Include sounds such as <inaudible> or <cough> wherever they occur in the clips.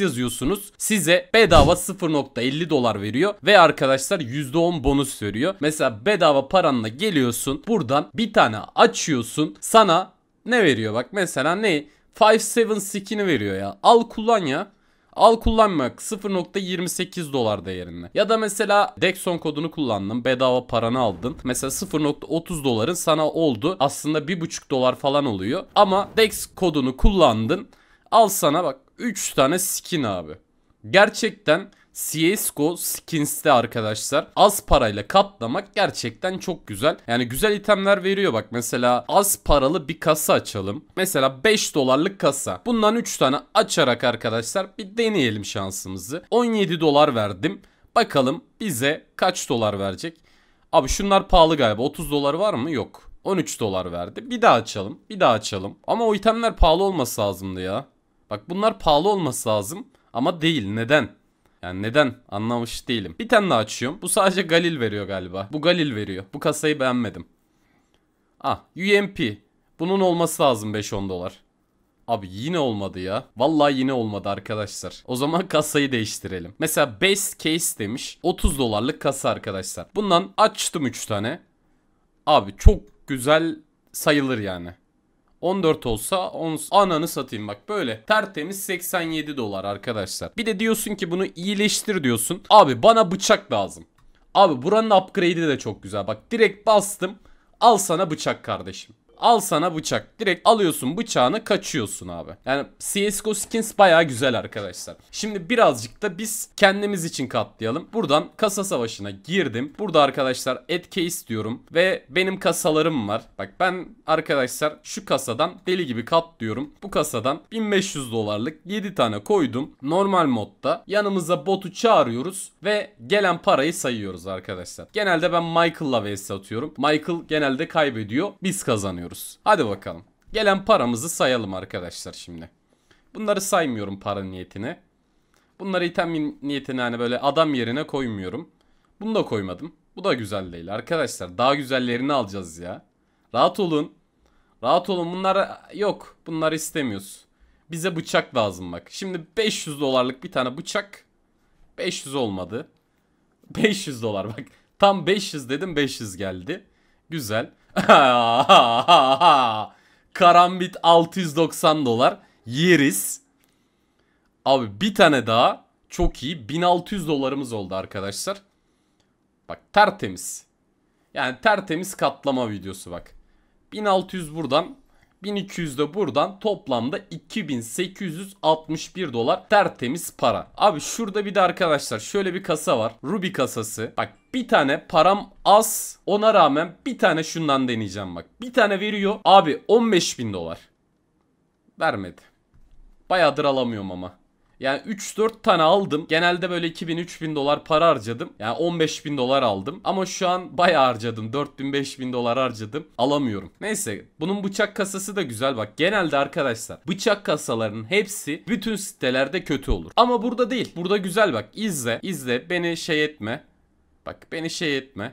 X yazıyorsunuz. Size bedava 0.50 dolar veriyor ve arkadaşlar %10 bonus veriyor. Mesela bedava paranla geliyorsun. Buradan bir tane açıyorsun. Sana ne veriyor bak mesela ne? 5 skin'i veriyor ya. Al kullan ya. Al kullanmak 0.28 dolar değerinde. Ya da mesela Dexon kodunu kullandın. Bedava paranı aldın. Mesela 0.30 doların sana oldu. Aslında 1.5 dolar falan oluyor. Ama Dex kodunu kullandın. Al sana bak 3 tane skin abi. Gerçekten CSGO skins'te arkadaşlar az parayla katlamak gerçekten çok güzel. Yani güzel itemler veriyor bak mesela az paralı bir kasa açalım. Mesela 5 dolarlık kasa. Bundan 3 tane açarak arkadaşlar bir deneyelim şansımızı. 17 dolar verdim. Bakalım bize kaç dolar verecek. Abi şunlar pahalı galiba 30 dolar var mı? Yok. 13 dolar verdi. Bir daha açalım. Bir daha açalım. Ama o itemler pahalı olması lazımdı ya. Bak bunlar pahalı olması lazım ama değil. Neden? Yani neden anlamış değilim. Bir tane daha açıyorum. Bu sadece Galil veriyor galiba. Bu Galil veriyor. Bu kasayı beğenmedim. Ah UMP. Bunun olması lazım 5-10 dolar. Abi yine olmadı ya. Vallahi yine olmadı arkadaşlar. O zaman <laughs> kasayı değiştirelim. Mesela best case demiş. 30 dolarlık kasa arkadaşlar. Bundan açtım 3 tane. Abi çok güzel sayılır yani. 14 olsa 10 ananı satayım bak böyle tertemiz 87 dolar arkadaşlar. Bir de diyorsun ki bunu iyileştir diyorsun. Abi bana bıçak lazım. Abi buranın upgrade'i de çok güzel bak direkt bastım al sana bıçak kardeşim. Al sana bıçak. Direkt alıyorsun bıçağını kaçıyorsun abi. Yani CSGO skins baya güzel arkadaşlar. Şimdi birazcık da biz kendimiz için katlayalım. Buradan kasa savaşına girdim. Burada arkadaşlar etke istiyorum ve benim kasalarım var. Bak ben arkadaşlar şu kasadan deli gibi katlıyorum. Bu kasadan 1500 dolarlık 7 tane koydum. Normal modda yanımıza botu çağırıyoruz ve gelen parayı sayıyoruz arkadaşlar. Genelde ben Michael'la vs atıyorum. Michael genelde kaybediyor. Biz kazanıyoruz alıyoruz. Hadi bakalım. Gelen paramızı sayalım arkadaşlar şimdi. Bunları saymıyorum para niyetine. Bunları item niyetine hani böyle adam yerine koymuyorum. Bunu da koymadım. Bu da güzel değil arkadaşlar. Daha güzellerini alacağız ya. Rahat olun. Rahat olun. Bunlar yok. Bunları istemiyoruz. Bize bıçak lazım bak. Şimdi 500 dolarlık bir tane bıçak. 500 olmadı. 500 dolar bak. Tam 500 dedim 500 geldi. Güzel. <laughs> Karambit 690 dolar. Yeriz. Abi bir tane daha. Çok iyi. 1600 dolarımız oldu arkadaşlar. Bak tertemiz. Yani tertemiz katlama videosu bak. 1600 buradan. 1200 de buradan toplamda 2861 dolar tertemiz para. Abi şurada bir de arkadaşlar şöyle bir kasa var. Ruby kasası. Bak bir tane param az ona rağmen bir tane şundan deneyeceğim bak. Bir tane veriyor. Abi 15 bin dolar. Vermedi. Bayağıdır alamıyorum ama. Yani 3-4 tane aldım. Genelde böyle 2000-3000 dolar para harcadım. Yani 15 bin dolar aldım. Ama şu an bayağı harcadım. 4000-5000 dolar harcadım. Alamıyorum. Neyse bunun bıçak kasası da güzel. Bak genelde arkadaşlar bıçak kasalarının hepsi bütün sitelerde kötü olur. Ama burada değil. Burada güzel bak. İzle, izle Beni şey etme. Bak beni şey etme.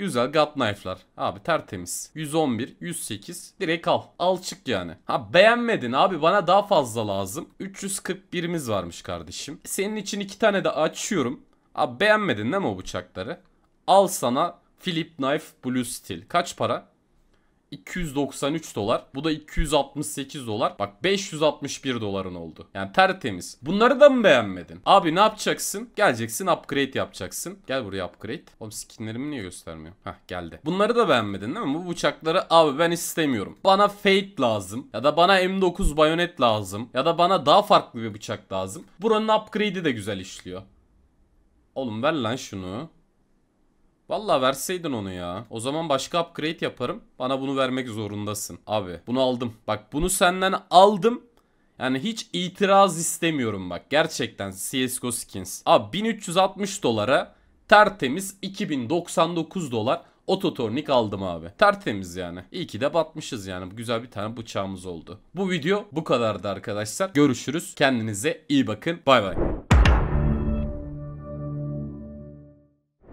Güzel gut knife'lar. Abi tertemiz. 111, 108. Direkt al. Al çık yani. Ha beğenmedin abi bana daha fazla lazım. 341'imiz varmış kardeşim. Senin için iki tane de açıyorum. Abi beğenmedin değil mi o bıçakları? Al sana Philip Knife Blue Steel. Kaç para? 293 dolar. Bu da 268 dolar. Bak 561 doların oldu. Yani tertemiz. Bunları da mı beğenmedin? Abi ne yapacaksın? Geleceksin upgrade yapacaksın. Gel buraya upgrade. Oğlum skinlerimi niye göstermiyor? Hah geldi. Bunları da beğenmedin değil mi? Bu bıçakları abi ben istemiyorum. Bana Fate lazım. Ya da bana M9 bayonet lazım. Ya da bana daha farklı bir bıçak lazım. Buranın upgrade'i de güzel işliyor. Oğlum ver lan şunu. Valla verseydin onu ya. O zaman başka upgrade yaparım. Bana bunu vermek zorundasın. Abi bunu aldım. Bak bunu senden aldım. Yani hiç itiraz istemiyorum bak. Gerçekten CSGO skins. Abi 1360 dolara tertemiz 2099 dolar ototornik aldım abi. Tertemiz yani. İyi ki de batmışız yani. Güzel bir tane bıçağımız oldu. Bu video bu kadardı arkadaşlar. Görüşürüz. Kendinize iyi bakın. Bay bay.